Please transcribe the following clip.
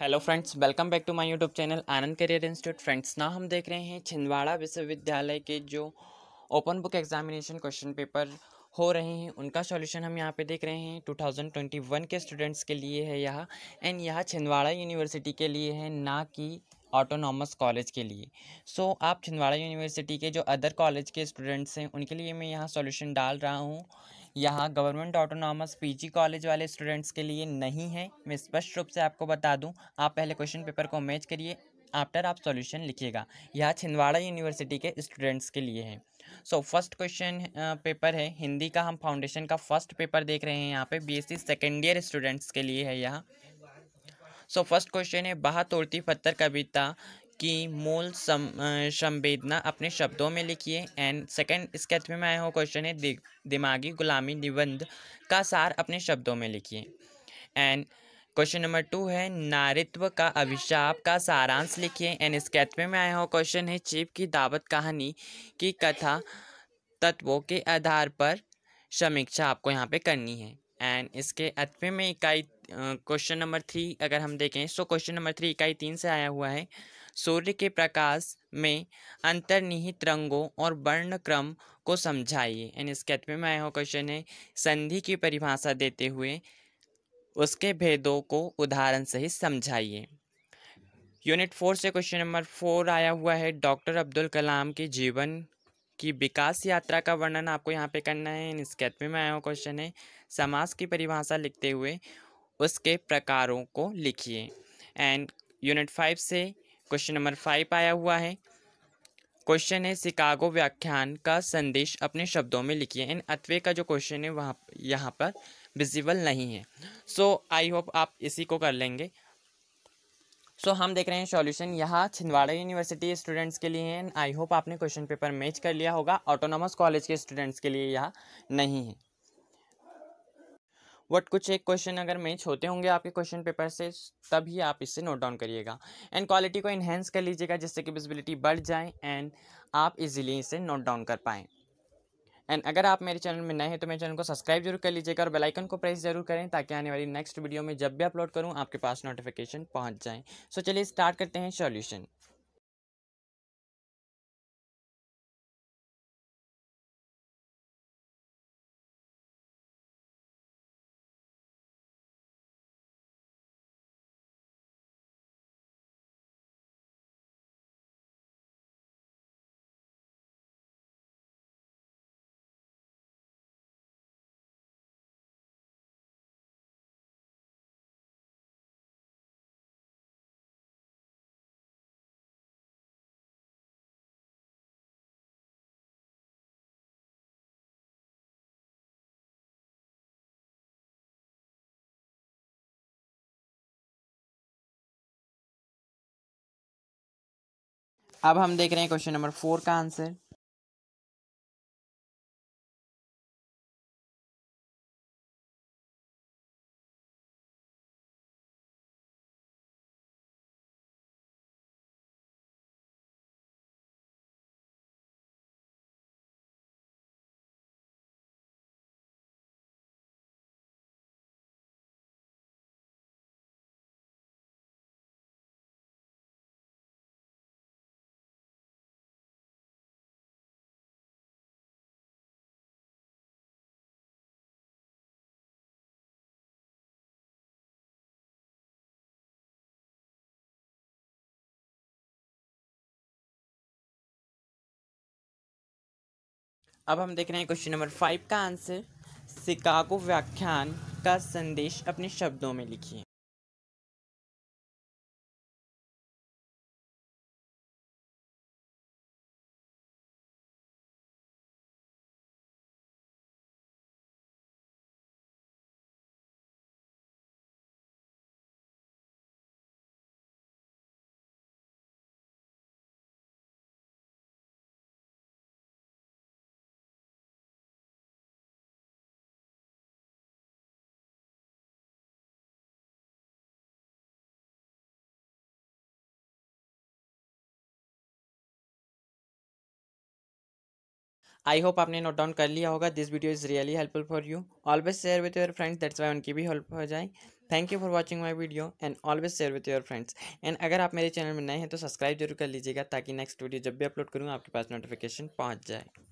hello friends welcome back to my YouTube channel Anand Career Institute friends ना हम देख रहे हैं छिंदवाड़ा विश्वविद्यालय के जो open book examination question paper हो रहे हैं उनका सॉल्यूशन हम यहाँ पे देख रहे हैं 2021 के स्टूडेंट्स के लिए है यह एंड यह छिंदवाड़ा यूनिवर्सिटी के लिए है ना कि ऑटोनॉमस कॉलेज के लिए सो so, आप छिंदवाड़ा यूनिवर्सिटी के जो अदर कॉलेज के स्टूडेंट्स हैं उनके लिए मैं यहाँ सॉल्यूशन डाल रहा हूँ यहाँ गवर्नमेंट ऑटोनॉमस पीजी कॉलेज वाले स्टूडेंट्स के लिए नहीं है मैं स्पष्ट रूप से आपको बता दूं आप पहले क्वेश्चन पेपर को मैच करिए आफ्टर आप सॉल्यूशन लिखिएगा यह छिंदवाड़ा यूनिवर्सिटी के स्टूडेंट्स के लिए है सो फर्स्ट क्वेश्चन पेपर है हिंदी का हम फाउंडेशन का फर्स्ट पेपर देख रहे हैं यहाँ पे बीएससी सेकेंड ईयर स्टूडेंट्स के लिए है यहाँ सो फर्स्ट क्वेश्चन है बहा तोड़ती पत्थर कविता की मूल संवेदना अपने शब्दों में लिखिए एंड सेकंड स्केच में आया हुआ क्वेश्चन है दिमागी गुलामी निबंध का सार अपने शब्दों में लिखिए एंड क्वेश्चन नंबर टू है नारित्व का अभिशाप का सारांश लिखिए एंड स्केच में आया हुआ क्वेश्चन है चीप की दावत कहानी की कथा तत्वों के आधार पर समीक्षा आपको यहाँ पे करनी है एंड इसके अतवे में इकाई क्वेश्चन नंबर थ्री अगर हम देखें सो क्वेश्चन नंबर थ्री इकाई तीन से आया हुआ है सूर्य के प्रकाश में अंतर्निहित रंगों और वर्ण क्रम को समझाइए एंड इसके में आया हुआ क्वेश्चन है संधि की परिभाषा देते हुए उसके भेदों को उदाहरण सहित समझाइए यूनिट फोर से क्वेश्चन नंबर फोर आया हुआ है डॉक्टर अब्दुल कलाम के जीवन की विकास यात्रा का वर्णन आपको यहाँ पे करना है इसके में आया हुआ क्वेश्चन है समाज की परिभाषा लिखते हुए उसके प्रकारों को लिखिए एंड यूनिट फाइव से क्वेश्चन नंबर फाइव आया हुआ है क्वेश्चन है शिकागो व्याख्यान का संदेश अपने शब्दों में लिखिए एंड अतवे का जो क्वेश्चन है वहाँ यहाँ पर विजिबल नहीं है सो आई होप आप इसी को कर लेंगे सो so, हम देख रहे हैं सॉल्यूशन यहाँ छिंदवाड़ा यूनिवर्सिटी स्टूडेंट्स के लिए हैं आई होप आपने क्वेश्चन पेपर मैच कर लिया होगा ऑटोनॉमस कॉलेज के स्टूडेंट्स के लिए यह नहीं है वट कुछ एक क्वेश्चन अगर मैच होते होंगे आपके क्वेश्चन पेपर से तभी आप इसे नोट डाउन करिएगा एंड क्वालिटी को इन्हेंस कर लीजिएगा जिससे कि विजिबिलिटी बढ़ जाए एंड आप इजीली इसे नोट डाउन कर पाएँ एंड अगर आप मेरे चैनल में नए हैं तो मेरे चैनल को सब्सक्राइब जरूर कर लीजिएगा और बेल आइकन को प्रेस जरूर करें ताकि आने वाली नेक्स्ट वीडियो में जब भी अपलोड करूँ आपके पास नोटिफिकेशन पहुँच जाएँ सो so, चलिए स्टार्ट करते हैं सॉल्यूशन अब हम देख रहे हैं क्वेश्चन नंबर फोर का आंसर अब हम देख रहे हैं क्वेश्चन नंबर फाइव का आंसर शिकागो व्याख्यान का संदेश अपने शब्दों में लिखिए आई होप आपने नोट डाउन कर लिया होगा this video is really helpful for you always share with your friends that's why उनकी भी हेल्प हो जाए thank you for watching my video and always share with your friends and अगर आप मेरे चैनल में नए हैं तो सब्सक्राइब जरूर कर लीजिएगा ताकि नेक्स्ट वीडियो जब भी अपलोड करूँ आपके पास नोटिफिकेशन पहुँच जाए